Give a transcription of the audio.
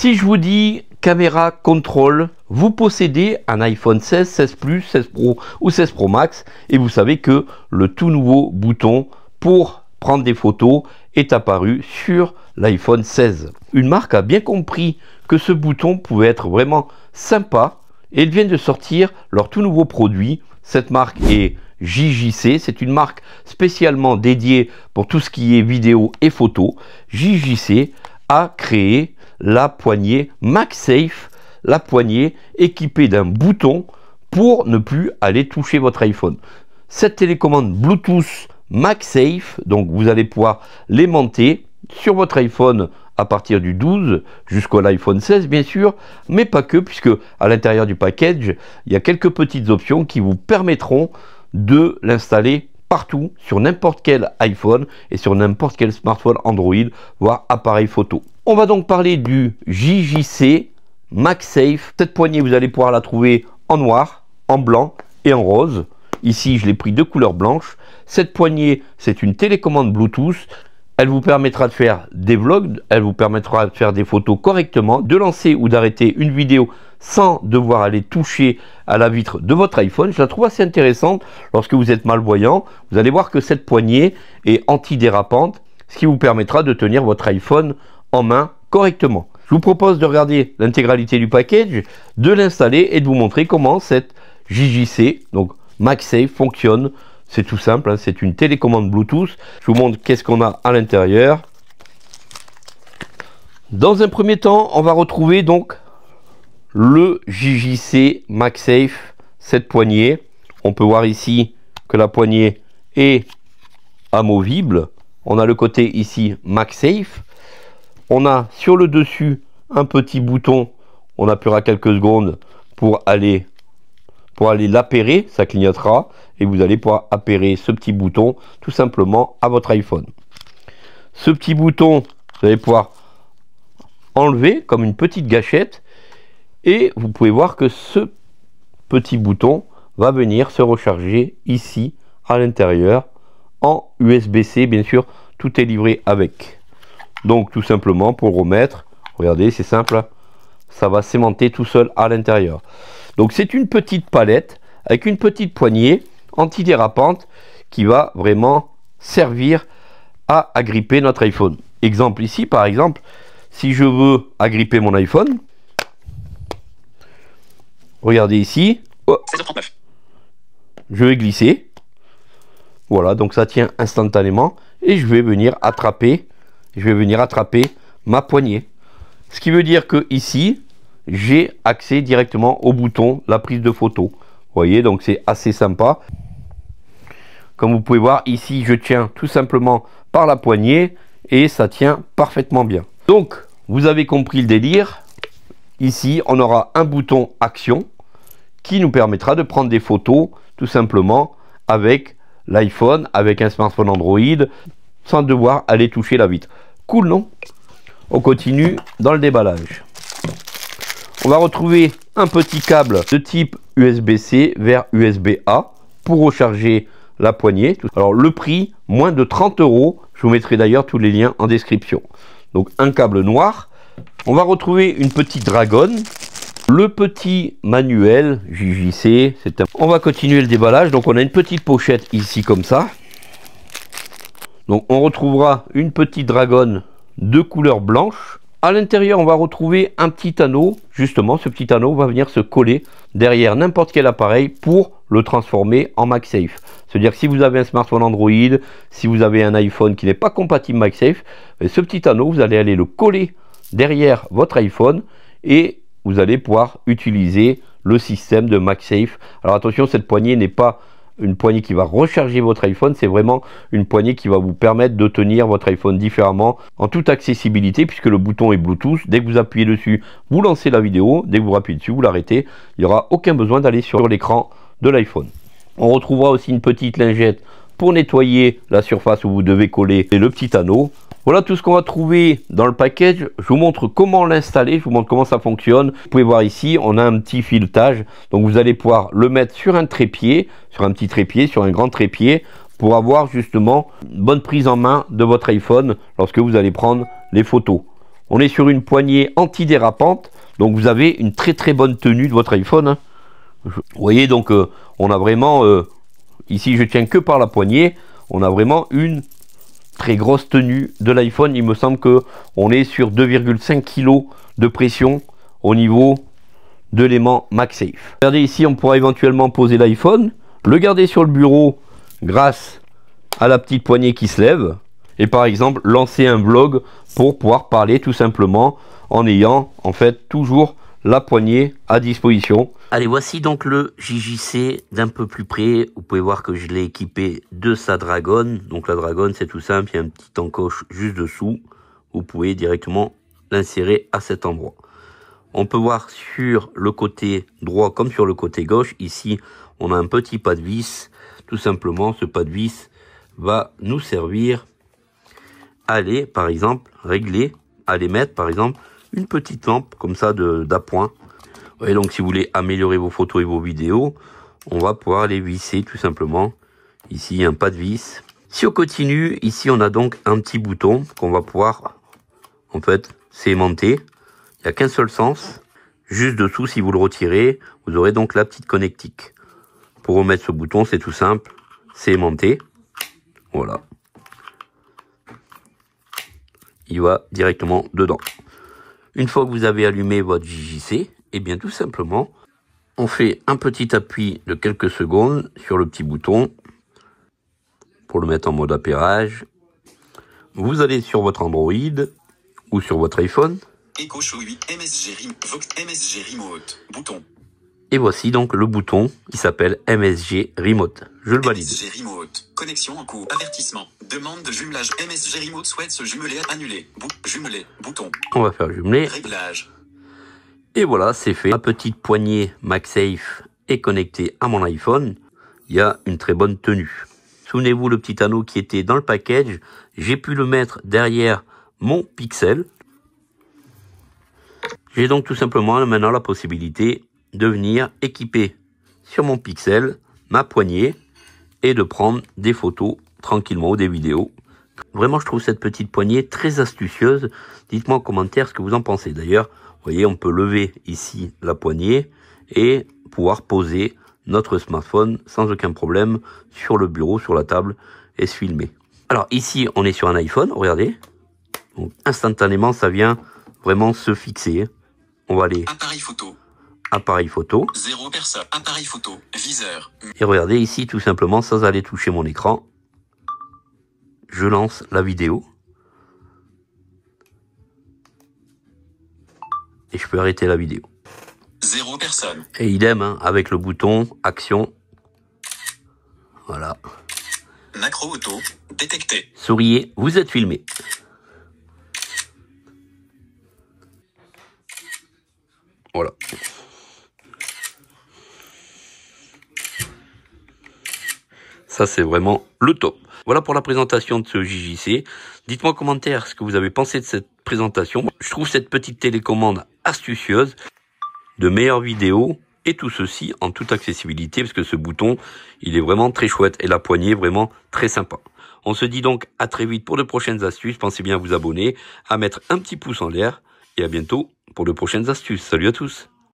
Si je vous dis caméra contrôle, vous possédez un iPhone 16, 16 Plus, 16 Pro ou 16 Pro Max et vous savez que le tout nouveau bouton pour prendre des photos est apparu sur l'iPhone 16. Une marque a bien compris que ce bouton pouvait être vraiment sympa et ils viennent de sortir leur tout nouveau produit. Cette marque est JJC, c'est une marque spécialement dédiée pour tout ce qui est vidéo et photo. JJC a créé la poignée MagSafe, la poignée équipée d'un bouton pour ne plus aller toucher votre iPhone. Cette télécommande Bluetooth MagSafe, donc vous allez pouvoir l'aimanter sur votre iPhone à partir du 12 jusqu'au l'iPhone 16 bien sûr, mais pas que puisque à l'intérieur du package, il y a quelques petites options qui vous permettront de l'installer partout sur n'importe quel iPhone et sur n'importe quel smartphone Android, voire appareil photo. On va donc parler du JJC MagSafe. Cette poignée, vous allez pouvoir la trouver en noir, en blanc et en rose. Ici, je l'ai pris de couleur blanche. Cette poignée, c'est une télécommande Bluetooth. Elle vous permettra de faire des vlogs, elle vous permettra de faire des photos correctement, de lancer ou d'arrêter une vidéo sans devoir aller toucher à la vitre de votre iPhone. Je la trouve assez intéressante lorsque vous êtes malvoyant. Vous allez voir que cette poignée est antidérapante, ce qui vous permettra de tenir votre iPhone en main correctement. Je vous propose de regarder l'intégralité du package, de l'installer et de vous montrer comment cette JJC, donc MagSafe, fonctionne. C'est tout simple, hein, c'est une télécommande Bluetooth. Je vous montre qu'est-ce qu'on a à l'intérieur. Dans un premier temps, on va retrouver donc le JJC MagSafe, cette poignée. On peut voir ici que la poignée est amovible. On a le côté ici MagSafe. On a sur le dessus un petit bouton, on appuiera quelques secondes pour aller pour aller l'appairer, ça clignotera et vous allez pouvoir appairer ce petit bouton tout simplement à votre iPhone. Ce petit bouton, vous allez pouvoir enlever comme une petite gâchette et vous pouvez voir que ce petit bouton va venir se recharger ici à l'intérieur en USB-C bien sûr, tout est livré avec. Donc tout simplement pour remettre, regardez c'est simple, hein. ça va s'aimanter tout seul à l'intérieur. Donc c'est une petite palette avec une petite poignée antidérapante qui va vraiment servir à agripper notre iPhone. Exemple ici par exemple, si je veux agripper mon iPhone, regardez ici, oh, je vais glisser, voilà donc ça tient instantanément et je vais venir attraper je vais venir attraper ma poignée. Ce qui veut dire que ici, j'ai accès directement au bouton, la prise de photo. voyez, donc c'est assez sympa. Comme vous pouvez voir, ici, je tiens tout simplement par la poignée et ça tient parfaitement bien. Donc, vous avez compris le délire. Ici, on aura un bouton action qui nous permettra de prendre des photos tout simplement avec l'iPhone, avec un smartphone Android, sans devoir aller toucher la vitre. Cool, non On continue dans le déballage. On va retrouver un petit câble de type USB-C vers USB-A pour recharger la poignée. Alors le prix, moins de 30 euros. Je vous mettrai d'ailleurs tous les liens en description. Donc un câble noir. On va retrouver une petite dragonne. Le petit manuel JJC. On va continuer le déballage. Donc on a une petite pochette ici comme ça. Donc on retrouvera une petite dragonne de couleur blanche. À l'intérieur, on va retrouver un petit anneau. Justement, ce petit anneau va venir se coller derrière n'importe quel appareil pour le transformer en MagSafe. C'est-à-dire que si vous avez un smartphone Android, si vous avez un iPhone qui n'est pas compatible MagSafe, ben, ce petit anneau, vous allez aller le coller derrière votre iPhone et vous allez pouvoir utiliser le système de MagSafe. Alors attention, cette poignée n'est pas une poignée qui va recharger votre iPhone, c'est vraiment une poignée qui va vous permettre de tenir votre iPhone différemment en toute accessibilité puisque le bouton est Bluetooth. Dès que vous appuyez dessus, vous lancez la vidéo. Dès que vous appuyez dessus, vous l'arrêtez. Il n'y aura aucun besoin d'aller sur l'écran de l'iPhone. On retrouvera aussi une petite lingette pour nettoyer la surface où vous devez coller et le petit anneau. Voilà tout ce qu'on va trouver dans le package. Je vous montre comment l'installer, je vous montre comment ça fonctionne. Vous pouvez voir ici, on a un petit filetage. Donc vous allez pouvoir le mettre sur un trépied, sur un petit trépied, sur un grand trépied, pour avoir justement une bonne prise en main de votre iPhone lorsque vous allez prendre les photos. On est sur une poignée antidérapante, donc vous avez une très très bonne tenue de votre iPhone. Hein. Vous voyez donc euh, on a vraiment euh, Ici, je tiens que par la poignée. On a vraiment une très grosse tenue de l'iPhone. Il me semble que on est sur 2,5 kg de pression au niveau de l'aimant MagSafe. Regardez ici, on pourra éventuellement poser l'iPhone, le garder sur le bureau grâce à la petite poignée qui se lève et par exemple lancer un vlog pour pouvoir parler tout simplement en ayant en fait toujours la poignée à disposition. Allez, voici donc le JJC d'un peu plus près. Vous pouvez voir que je l'ai équipé de sa dragonne. Donc la dragonne, c'est tout simple, il y a un petit encoche juste dessous. Vous pouvez directement l'insérer à cet endroit. On peut voir sur le côté droit comme sur le côté gauche. Ici, on a un petit pas de vis. Tout simplement, ce pas de vis va nous servir à aller, par exemple, régler, à les mettre, par exemple, une petite lampe comme ça d'appoint. Et donc si vous voulez améliorer vos photos et vos vidéos, on va pouvoir les visser tout simplement. Ici, un pas de vis. Si on continue, ici on a donc un petit bouton qu'on va pouvoir en fait s'aimanter. Il n'y a qu'un seul sens. Juste dessous, si vous le retirez, vous aurez donc la petite connectique. Pour remettre ce bouton, c'est tout simple. C'est Voilà. Il va directement dedans. Une fois que vous avez allumé votre JJC, et eh bien tout simplement, on fait un petit appui de quelques secondes sur le petit bouton pour le mettre en mode appairage. Vous allez sur votre Android ou sur votre iPhone. Remote, bouton et voici donc le bouton, qui s'appelle MSG Remote. Je le valide. MSG Remote, connexion en cours, avertissement, demande de jumelage, MSG Remote souhaite se jumeler, annuler, bouton. On va faire jumeler. Réglage. Et voilà, c'est fait. Ma petite poignée MagSafe est connectée à mon iPhone. Il y a une très bonne tenue. Souvenez-vous, le petit anneau qui était dans le package, j'ai pu le mettre derrière mon Pixel. J'ai donc tout simplement maintenant la possibilité de venir équiper sur mon pixel ma poignée et de prendre des photos tranquillement ou des vidéos. Vraiment, je trouve cette petite poignée très astucieuse. Dites-moi en commentaire ce que vous en pensez. D'ailleurs, vous voyez, on peut lever ici la poignée et pouvoir poser notre smartphone sans aucun problème sur le bureau, sur la table et se filmer. Alors ici, on est sur un iPhone, regardez. instantanément, ça vient vraiment se fixer. On va aller... Appareil photo appareil photo. Zéro personne, appareil photo, viseur. Et regardez ici, tout simplement, sans aller toucher mon écran, je lance la vidéo. Et je peux arrêter la vidéo. Zéro personne. Et idem, hein, avec le bouton action. Voilà. Macro auto, détecté. Souriez, vous êtes filmé. Voilà. Ça, c'est vraiment le top. Voilà pour la présentation de ce JJC. Dites-moi en commentaire ce que vous avez pensé de cette présentation. Je trouve cette petite télécommande astucieuse, de meilleures vidéos, et tout ceci en toute accessibilité, parce que ce bouton, il est vraiment très chouette, et la poignée, vraiment très sympa. On se dit donc à très vite pour de prochaines astuces. Pensez bien à vous abonner, à mettre un petit pouce en l'air, et à bientôt pour de prochaines astuces. Salut à tous